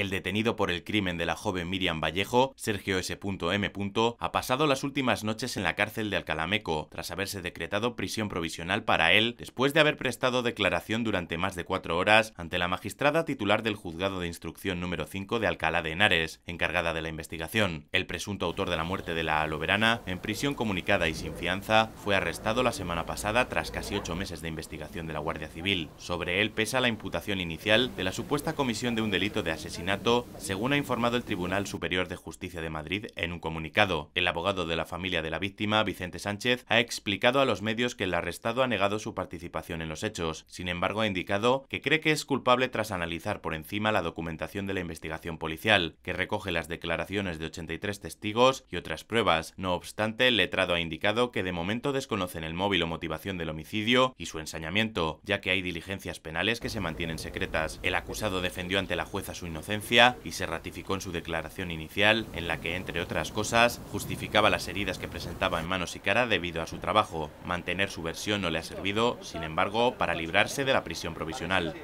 El detenido por el crimen de la joven Miriam Vallejo, Sergio S.M. ha pasado las últimas noches en la cárcel de Alcalameco, tras haberse decretado prisión provisional para él después de haber prestado declaración durante más de cuatro horas ante la magistrada titular del juzgado de instrucción número 5 de Alcalá de Henares, encargada de la investigación. El presunto autor de la muerte de la aloberana, en prisión comunicada y sin fianza, fue arrestado la semana pasada tras casi ocho meses de investigación de la Guardia Civil. Sobre él pesa la imputación inicial de la supuesta comisión de un delito de asesinato según ha informado el Tribunal Superior de Justicia de Madrid en un comunicado. El abogado de la familia de la víctima, Vicente Sánchez, ha explicado a los medios que el arrestado ha negado su participación en los hechos. Sin embargo, ha indicado que cree que es culpable tras analizar por encima la documentación de la investigación policial, que recoge las declaraciones de 83 testigos y otras pruebas. No obstante, el letrado ha indicado que de momento desconocen el móvil o motivación del homicidio y su ensañamiento, ya que hay diligencias penales que se mantienen secretas. El acusado defendió ante la jueza su inocencia y se ratificó en su declaración inicial, en la que, entre otras cosas, justificaba las heridas que presentaba en manos y cara debido a su trabajo. Mantener su versión no le ha servido, sin embargo, para librarse de la prisión provisional.